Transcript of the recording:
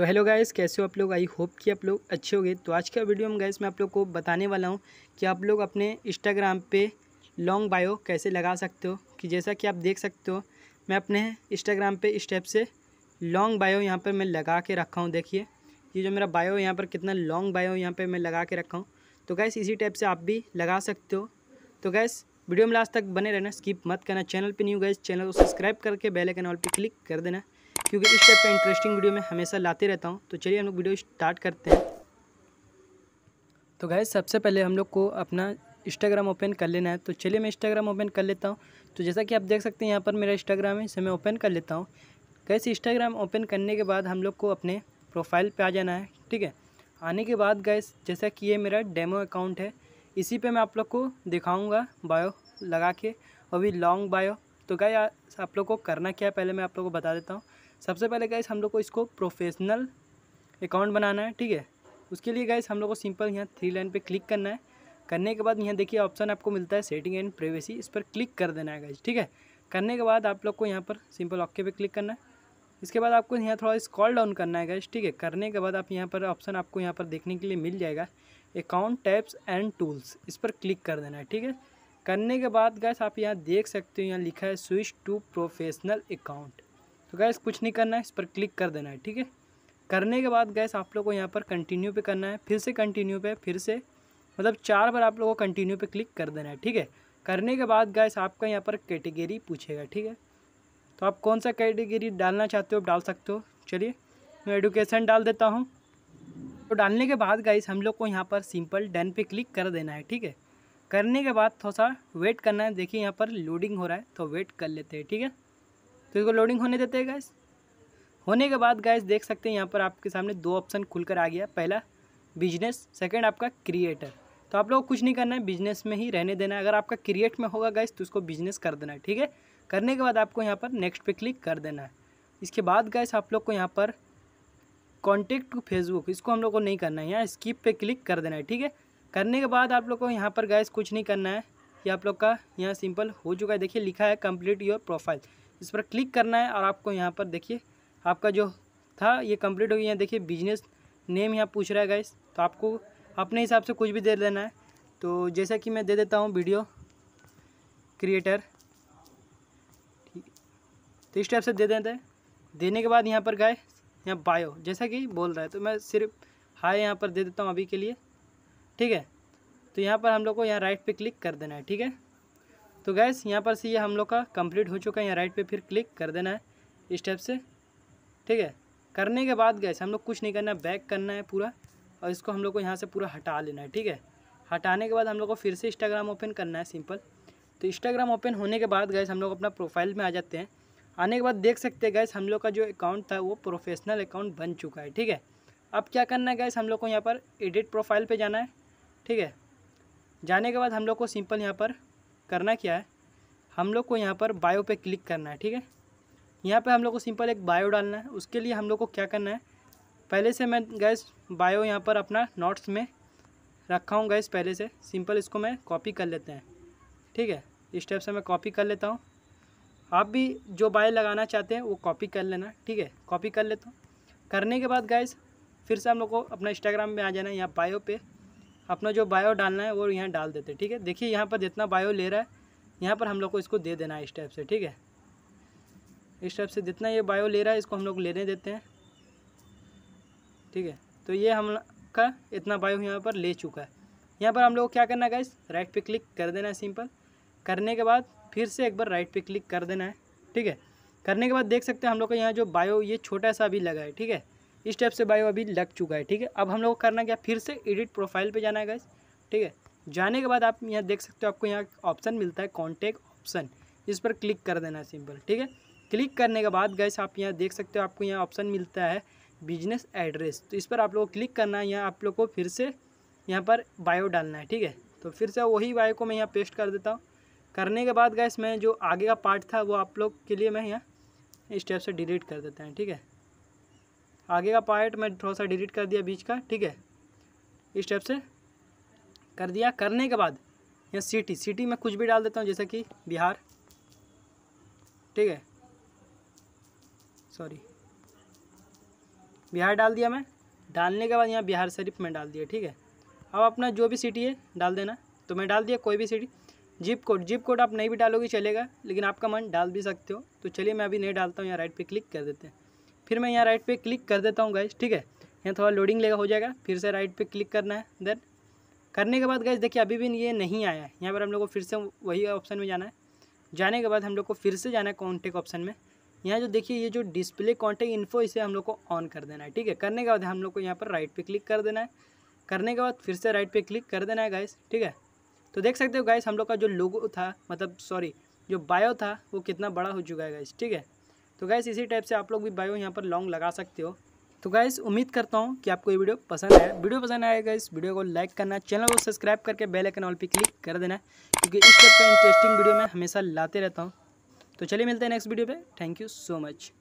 तो hello guys कैसे हो आप लोग आई होप कि आप लोग अच्छे होंगे तो आज का वीडियो में गाइस मैं आप लोग को बताने वाला हूँ कि आप लोग अपने इंस्टाग्राम पे लॉन्ग बायो कैसे लगा सकते हो कि जैसा कि आप देख सकते हो मैं अपने इंस्टाग्राम पे स्टेप से लॉन्ग बायो यहाँ पर मैं लगा के रखा हूँ देखिए ये जो मेरा बायो यहाँ पर कितना लॉन्ग बायो यहाँ पर मैं लगा के रखा हूँ तो गैस इसी टाइप से आप भी लगा सकते हो तो गैस वीडियो में लास्ट तक बने रहना स्किप मत करना चैनल पर न्यू गैस चैनल को सब्सक्राइब करके बेल ऑल पर क्लिक कर देना क्योंकि इस टाइप का इंटरेस्टिंग वीडियो मैं हमेशा लाते रहता हूँ तो चलिए हम लोग वीडियो स्टार्ट करते हैं तो गाय सबसे पहले हम लोग को अपना इंस्टाग्राम ओपन कर लेना है तो चलिए मैं इंस्टाग्राम ओपन कर लेता हूँ तो जैसा कि आप देख सकते हैं यहाँ पर मेरा इंस्टाग्राम है इसे मैं ओपन कर लेता हूँ गैस इंस्टाग्राम ओपन करने के बाद हम लोग को अपने प्रोफाइल पे आ जाना है ठीक है आने के बाद गैस जैसा कि ये मेरा डेमो अकाउंट है इसी पे मैं आप लोग को दिखाऊंगा बायो लगा के अभी लॉन्ग बायो तो गाय आप लोग को करना क्या है पहले मैं आप लोग को बता देता हूँ सबसे पहले गैस हम लोग को इसको प्रोफेशनल अकाउंट बनाना है ठीक है उसके लिए गैस हम लोग को सिंपल यहाँ थ्री लाइन पे क्लिक करना है करने के बाद यहाँ देखिए ऑप्शन आपको मिलता है सेटिंग एंड प्राइवेसी इस पर क्लिक कर देना है गैस ठीक है करने के बाद आप लोग को यहाँ पर सिंपल ऑके पे क्लिक करना है इसके बाद आपको यहाँ थोड़ा स्कॉल डाउन करना है गैस ठीक है करने के बाद आप यहाँ पर ऑप्शन आपको यहाँ पर देखने के लिए मिल जाएगा अकाउंट टैप्स एंड टूल्स इस पर क्लिक कर देना है ठीक है करने के बाद गैस आप यहाँ देख सकते हो यहाँ लिखा है स्विच टू प्रोफेशनल अकाउंट तो गैस कुछ नहीं करना है इस पर क्लिक कर देना है ठीक है करने के बाद गैस आप लोग को यहाँ पर कंटिन्यू पे करना है फिर से कंटिन्यू पे फिर से मतलब चार बार आप लोगों को कंटिन्यू पे क्लिक कर देना है ठीक है करने के बाद गैस आपका यहाँ पर कैटेगरी पूछेगा ठीक है तो आप कौन सा कैटेगरी डालना चाहते हो डाल सकते हो चलिए मैं एडुकेशन डाल देता हूँ तो डालने के बाद गैस हम लोग को यहाँ पर सिंपल डन पे क्लिक कर देना है ठीक है करने के बाद थोड़ा सा वेट करना है देखिए यहाँ पर लोडिंग हो रहा है तो वेट कर लेते हैं ठीक है तो इसको लोडिंग होने देते हैं गैस होने के बाद गैस देख सकते हैं यहाँ पर आपके सामने दो ऑप्शन खुलकर आ गया पहला बिजनेस सेकेंड आपका क्रिएटर तो आप लोग कुछ नहीं करना है बिजनेस में ही रहने देना है अगर आपका क्रिएट में होगा गैस तो उसको बिजनेस कर देना है ठीक है करने के बाद आपको यहाँ पर नेक्स्ट पे क्लिक कर देना है इसके बाद गैस आप लोग को यहाँ पर कॉन्टेक्ट टू फेसबुक इसको हम लोग को नहीं करना है यहाँ स्किप पे क्लिक कर देना है ठीक है करने के बाद आप लोग को यहाँ पर गैस कुछ नहीं करना है ये आप लोग का यहाँ सिंपल हो चुका है देखिए लिखा है कंप्लीट योर प्रोफाइल इस पर क्लिक करना है और आपको यहाँ पर देखिए आपका जो था ये कंप्लीट हो गया यहाँ देखिए बिजनेस नेम यहाँ पूछ रहा है गाइस तो आपको अपने हिसाब से कुछ भी दे देना है तो जैसा कि मैं दे देता हूँ वीडियो क्रिएटर तो इस टाइप से दे देते हैं देने के बाद यहाँ पर गए यहाँ बायो जैसा कि बोल रहा है तो मैं सिर्फ हाई यहाँ पर दे देता हूँ अभी के लिए ठीक है तो यहाँ पर हम लोग को यहाँ राइट पे क्लिक कर देना है ठीक है तो गैस यहाँ पर से ये हम लोग का कंप्लीट हो चुका है यहाँ राइट पे फिर क्लिक कर देना है इस टाइप से ठीक है करने के बाद गैस हम लोग कुछ नहीं करना है बैक करना है पूरा और इसको हम लोग को यहाँ से पूरा हटा लेना है ठीक है हटाने के बाद हम लोग को फिर से इंस्टाग्राम ओपन करना है सिंपल तो इंस्टाग्राम ओपन होने के बाद गैस हम लोग अपना प्रोफाइल में आ जाते हैं आने के बाद देख सकते हैं गैस हम लोग का जो अकाउंट था वो प्रोफेशनल अकाउंट बन चुका है ठीक है अब क्या करना है गैस हम लोग को यहाँ पर एडिट प्रोफाइल पर जाना है ठीक है जाने के बाद हम लोग को सिंपल यहाँ पर करना क्या है हम लोग को यहाँ पर बायो पे क्लिक करना है ठीक है यहाँ पे हम लोग को सिंपल एक बायो डालना है उसके लिए हम लोग को क्या करना है पहले से मैं गैस बायो यहाँ पर अपना नोट्स में रखा हूँ गैस पहले से सिंपल इसको मैं कॉपी कर लेते हैं ठीक है इस टाइप से मैं कॉपी कर लेता हूँ आप भी जो बायो लगाना चाहते हैं वो कॉपी कर लेना ठीक है कॉपी कर लेता हूँ करने के बाद गैस फिर से हम लोग को अपना इंस्टाग्राम में आ जाना है यहाँ बायो पे अपना जो बायो डालना है वो यहाँ डाल देते ठीक है देखिए यहाँ पर जितना बायो ले रहा है यहाँ पर हम लोग को इसको दे देना है इस टाइप से ठीक है इस टाइप से जितना ये बायो ले रहा है इसको हम लोग लेने देते हैं ठीक है तो ये हम का इतना बायो यहाँ पर ले चुका है यहाँ पर हम लोग को क्या करना है इस राइट पे क्लिक कर देना है सिंपल करने के बाद फिर से एक बार राइट पे क्लिक कर देना है ठीक है करने के बाद देख सकते हैं हम लोग का यहाँ जो बायो ये छोटा सा भी लगा है ठीक है इस टाइप से बायो अभी लग चुका है ठीक है अब हम लोग करना क्या फिर से एडिट प्रोफाइल पे जाना है गैस ठीक है जाने के बाद आप यहाँ देख सकते हो आपको यहाँ ऑप्शन मिलता है कॉन्टेक्ट ऑप्शन इस पर क्लिक कर देना सिंपल ठीक है क्लिक करने के बाद गैस आप यहाँ देख सकते हो आपको यहाँ ऑप्शन मिलता है बिजनेस एड्रेस तो इस पर आप लोग क्लिक करना है यहाँ आप लोग को फिर से यहाँ पर बायो डालना है ठीक है तो फिर से वही बायो को मैं यहाँ पेस्ट कर देता हूँ करने के बाद गैस मैं जो आगे का पार्ट था वो आप लोग के लिए मैं यहाँ इस टाइप से डिलीट कर देता हूँ ठीक है आगे का पार्ट मैं थोड़ा सा डिलीट कर दिया बीच का ठीक है इस टाइप से कर दिया करने के बाद यहाँ सिटी सिटी में कुछ भी डाल देता हूँ जैसे कि बिहार ठीक है सॉरी बिहार डाल दिया मैं डालने के बाद यहाँ बिहार शरीफ में डाल दिया ठीक है अब अपना जो भी सिटी है डाल देना तो मैं डाल दिया कोई भी city zip code zip code आप नहीं भी डालोगे चलेगा लेकिन आपका मन डाल भी सकते हो तो चलिए मैं अभी नहीं डालता हूँ यहाँ राइट पे क्लिक कर देते हैं फिर मैं यहाँ राइट पे क्लिक कर देता हूँ गाइज ठीक है यहाँ थोड़ा लोडिंग लेगा हो जाएगा फिर से राइट पे क्लिक करना है देन करने के बाद गाइज देखिए अभी भी ये नहीं आया है यहाँ पर हम लोग को फिर से वही ऑप्शन में जाना है जाने के बाद हम लोग को फिर से जाना है कॉन्टेक्ट ऑप्शन में यहाँ जो देखिए ये जो डिस्प्ले कॉन्टेक्ट इन्फो इसे हम लोग को ऑन कर देना है ठीक है करने के बाद हम लोग को यहाँ पर राइट पर क्लिक कर देना है करने के बाद फिर से राइट पर क्लिक कर देना है गैस ठीक है तो देख सकते हो गाइस हम लोग का जो लोगो था मतलब सॉरी जो बायो था वो कितना बड़ा हो चुका है गाइस ठीक है तो गैस इसी टाइप से आप लोग भी बायो यहाँ पर लॉन्ग लगा सकते हो तो गैस उम्मीद करता हूँ कि आपको ये वीडियो पसंद आया वीडियो पसंद आया गैस वीडियो को लाइक करना चैनल को सब्सक्राइब करके बेल आइकन ऑल पे क्लिक कर देना क्योंकि इस टाइप का इंटरेस्टिंग वीडियो मैं हमेशा लाते रहता हूँ तो चलिए मिलते हैं नेक्स्ट वीडियो पे थैंक यू सो मच